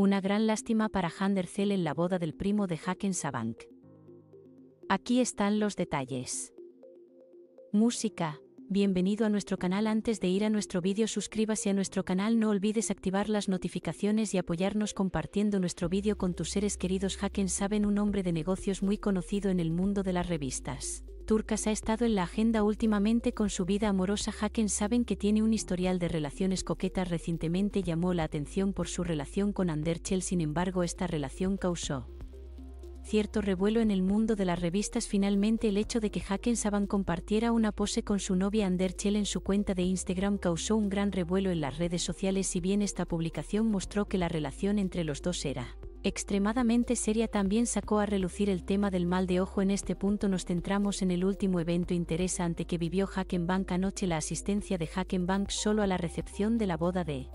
Una gran lástima para Handercel en la boda del primo de Haken Sabank. Aquí están los detalles. Música. Bienvenido a nuestro canal. Antes de ir a nuestro vídeo suscríbase a nuestro canal. No olvides activar las notificaciones y apoyarnos compartiendo nuestro vídeo con tus seres queridos. Haken Saben un hombre de negocios muy conocido en el mundo de las revistas turcas ha estado en la agenda últimamente con su vida amorosa. Haken saben que tiene un historial de relaciones coquetas. Recientemente llamó la atención por su relación con Anderchel, sin embargo, esta relación causó cierto revuelo en el mundo de las revistas. Finalmente, el hecho de que Haken Saban compartiera una pose con su novia Anderchel en su cuenta de Instagram causó un gran revuelo en las redes sociales, si bien esta publicación mostró que la relación entre los dos era extremadamente seria también sacó a relucir el tema del mal de ojo en este punto nos centramos en el último evento interesante que vivió Hackenbank anoche la asistencia de Hackenbank solo a la recepción de la boda de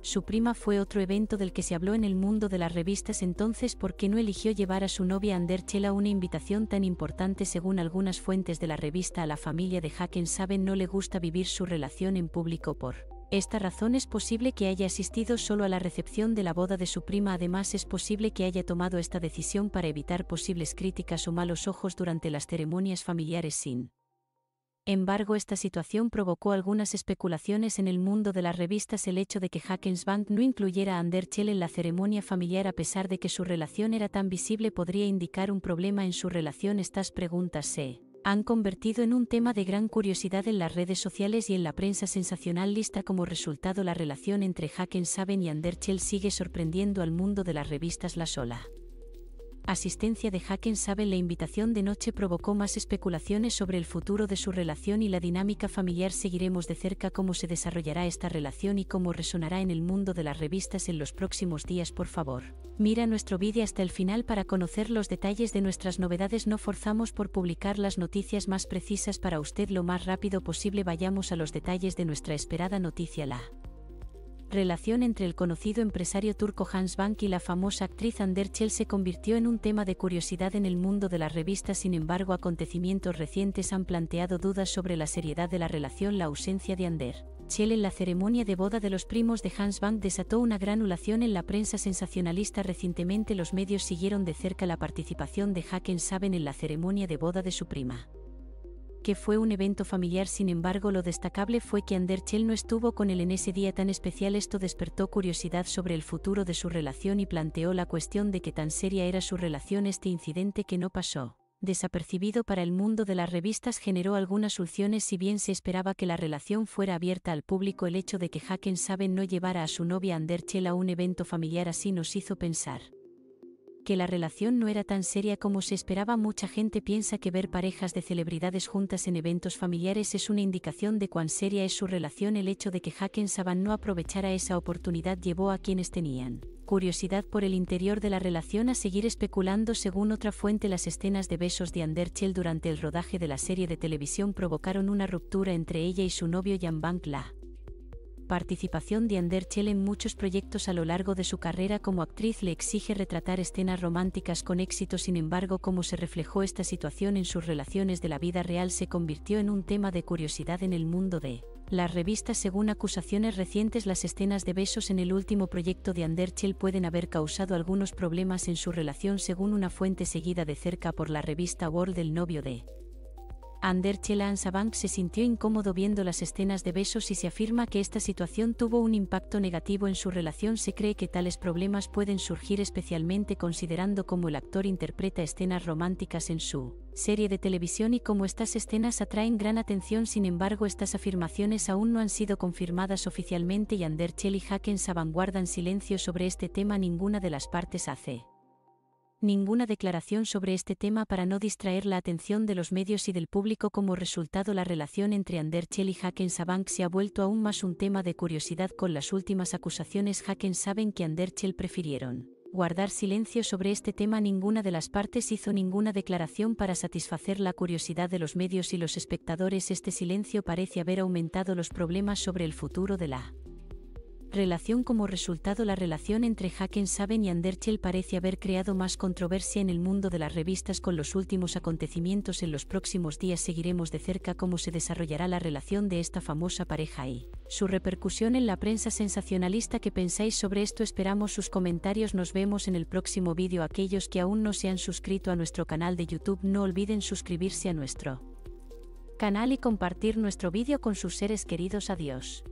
su prima fue otro evento del que se habló en el mundo de las revistas entonces porque qué no eligió llevar a su novia Anderchela una invitación tan importante según algunas fuentes de la revista a la familia de Hacken saben no le gusta vivir su relación en público por esta razón es posible que haya asistido solo a la recepción de la boda de su prima, además es posible que haya tomado esta decisión para evitar posibles críticas o malos ojos durante las ceremonias familiares sin embargo, esta situación provocó algunas especulaciones en el mundo de las revistas el hecho de que Hackensband no incluyera a Anderchel en la ceremonia familiar a pesar de que su relación era tan visible podría indicar un problema en su relación estas preguntas se han convertido en un tema de gran curiosidad en las redes sociales y en la prensa sensacional lista como resultado la relación entre Hacken Saben y Anderchel sigue sorprendiendo al mundo de las revistas La Sola asistencia de Haken Saben la invitación de noche provocó más especulaciones sobre el futuro de su relación y la dinámica familiar. Seguiremos de cerca cómo se desarrollará esta relación y cómo resonará en el mundo de las revistas en los próximos días. Por favor, mira nuestro vídeo hasta el final para conocer los detalles de nuestras novedades. No forzamos por publicar las noticias más precisas para usted lo más rápido posible. Vayamos a los detalles de nuestra esperada noticia. La relación entre el conocido empresario turco Hans Bank y la famosa actriz Ander Chell se convirtió en un tema de curiosidad en el mundo de las revistas, sin embargo acontecimientos recientes han planteado dudas sobre la seriedad de la relación, la ausencia de Ander. Chell en la ceremonia de boda de los primos de Hans Bank desató una granulación en la prensa sensacionalista. Recientemente los medios siguieron de cerca la participación de Haken Saben en la ceremonia de boda de su prima que fue un evento familiar, sin embargo lo destacable fue que Anderchel no estuvo con él en ese día tan especial, esto despertó curiosidad sobre el futuro de su relación y planteó la cuestión de qué tan seria era su relación este incidente que no pasó desapercibido para el mundo de las revistas generó algunas ulciones si bien se esperaba que la relación fuera abierta al público el hecho de que Haken Saben no llevara a su novia Anderchel a un evento familiar así nos hizo pensar que la relación no era tan seria como se esperaba. Mucha gente piensa que ver parejas de celebridades juntas en eventos familiares es una indicación de cuán seria es su relación. El hecho de que Haken Saban no aprovechara esa oportunidad llevó a quienes tenían curiosidad por el interior de la relación a seguir especulando según otra fuente las escenas de besos de Anderchel durante el rodaje de la serie de televisión provocaron una ruptura entre ella y su novio Jan Bank La participación de Anderchel en muchos proyectos a lo largo de su carrera como actriz le exige retratar escenas románticas con éxito, sin embargo, como se reflejó esta situación en sus relaciones de la vida real se convirtió en un tema de curiosidad en el mundo de las revistas según acusaciones recientes las escenas de besos en el último proyecto de Anderchel pueden haber causado algunos problemas en su relación según una fuente seguida de cerca por la revista World del novio de Ander Sabank se sintió incómodo viendo las escenas de besos y se afirma que esta situación tuvo un impacto negativo en su relación. Se cree que tales problemas pueden surgir especialmente considerando cómo el actor interpreta escenas románticas en su serie de televisión y cómo estas escenas atraen gran atención. Sin embargo, estas afirmaciones aún no han sido confirmadas oficialmente y Ander Chel y Hackens guardan silencio sobre este tema. Ninguna de las partes hace ninguna declaración sobre este tema para no distraer la atención de los medios y del público. Como resultado, la relación entre Anderchel y Hackensabank Sabank se ha vuelto aún más un tema de curiosidad con las últimas acusaciones. Hackens saben que Anderchel prefirieron guardar silencio sobre este tema. Ninguna de las partes hizo ninguna declaración para satisfacer la curiosidad de los medios y los espectadores. Este silencio parece haber aumentado los problemas sobre el futuro de la Relación como resultado la relación entre Haken Saben y Anderchel parece haber creado más controversia en el mundo de las revistas con los últimos acontecimientos en los próximos días seguiremos de cerca cómo se desarrollará la relación de esta famosa pareja y su repercusión en la prensa sensacionalista que pensáis sobre esto esperamos sus comentarios nos vemos en el próximo vídeo aquellos que aún no se han suscrito a nuestro canal de YouTube no olviden suscribirse a nuestro canal y compartir nuestro vídeo con sus seres queridos adiós